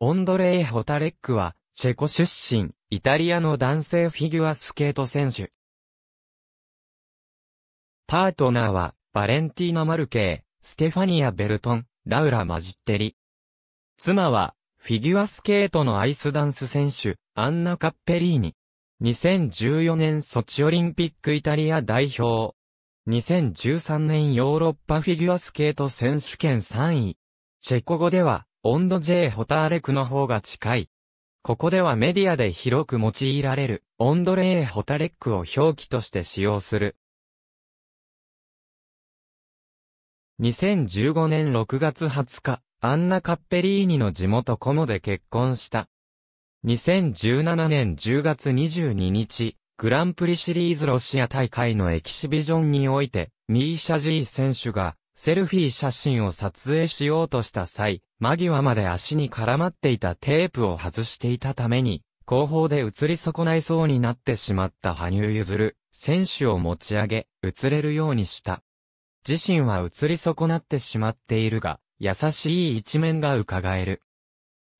オンドレイ・ホタレックは、チェコ出身、イタリアの男性フィギュアスケート選手。パートナーは、バレンティーナ・マルケー、ステファニア・ベルトン、ラウラ・マジッテリ。妻は、フィギュアスケートのアイスダンス選手、アンナ・カッペリーニ。2014年ソチオリンピックイタリア代表。2013年ヨーロッパフィギュアスケート選手権3位。チェコ語では、オンド J ホターレクの方が近い。ここではメディアで広く用いられる、オンドレーホタレックを表記として使用する。2015年6月20日、アンナ・カッペリーニの地元コモで結婚した。2017年10月22日、グランプリシリーズロシア大会のエキシビジョンにおいて、ミーシャ・ジー選手が、セルフィー写真を撮影しようとした際、間際まで足に絡まっていたテープを外していたために、後方で映り損ないそうになってしまった羽生結弦選手を持ち上げ、映れるようにした。自身は映り損なってしまっているが、優しい一面が伺える。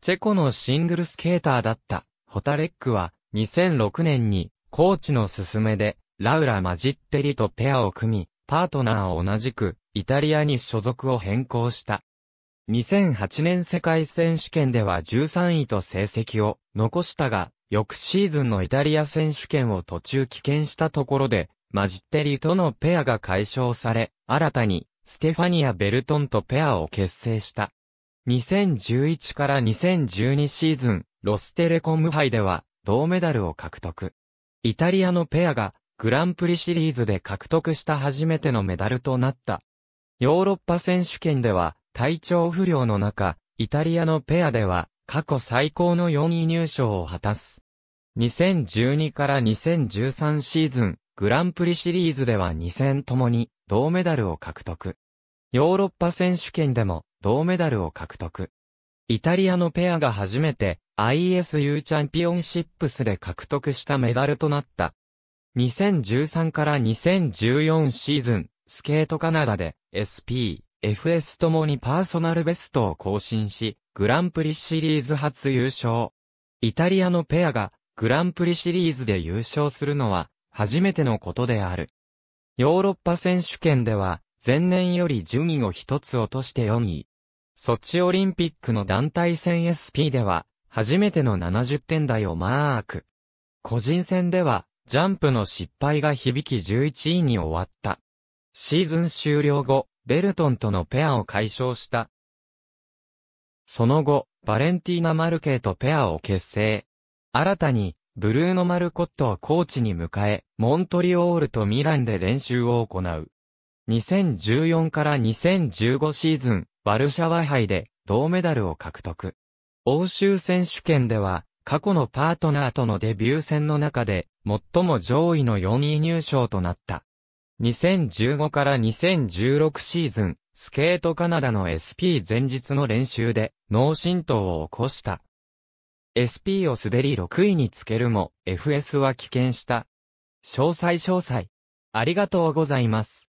チェコのシングルスケーターだった、ホタレックは、2006年に、コーチの勧めで、ラウラ・マジッテリとペアを組み、パートナーを同じく、イタリアに所属を変更した。2008年世界選手権では13位と成績を残したが、翌シーズンのイタリア選手権を途中棄権したところで、マジッテリとのペアが解消され、新たにステファニア・ベルトンとペアを結成した。2011から2012シーズン、ロステレコム杯では銅メダルを獲得。イタリアのペアがグランプリシリーズで獲得した初めてのメダルとなった。ヨーロッパ選手権では体調不良の中、イタリアのペアでは過去最高の4位入賞を果たす。2012から2013シーズン、グランプリシリーズでは2戦ともに銅メダルを獲得。ヨーロッパ選手権でも銅メダルを獲得。イタリアのペアが初めて ISU チャンピオンシップスで獲得したメダルとなった。2013から2014シーズン、スケートカナダで SP、FS ともにパーソナルベストを更新し、グランプリシリーズ初優勝。イタリアのペアがグランプリシリーズで優勝するのは初めてのことである。ヨーロッパ選手権では前年より順位を一つ落として4位。ソチオリンピックの団体戦 SP では初めての70点台をマーク。個人戦ではジャンプの失敗が響き11位に終わった。シーズン終了後、ベルトンとのペアを解消した。その後、バレンティーナ・マルケーとペアを結成。新たに、ブルーノ・マルコットをコーチに迎え、モントリオールとミランで練習を行う。2014から2015シーズン、ワルシャワ杯で銅メダルを獲得。欧州選手権では、過去のパートナーとのデビュー戦の中で、最も上位の4位入賞となった。2015から2016シーズン、スケートカナダの SP 前日の練習で脳震盪を起こした。SP を滑り6位につけるも FS は棄権した。詳細詳細。ありがとうございます。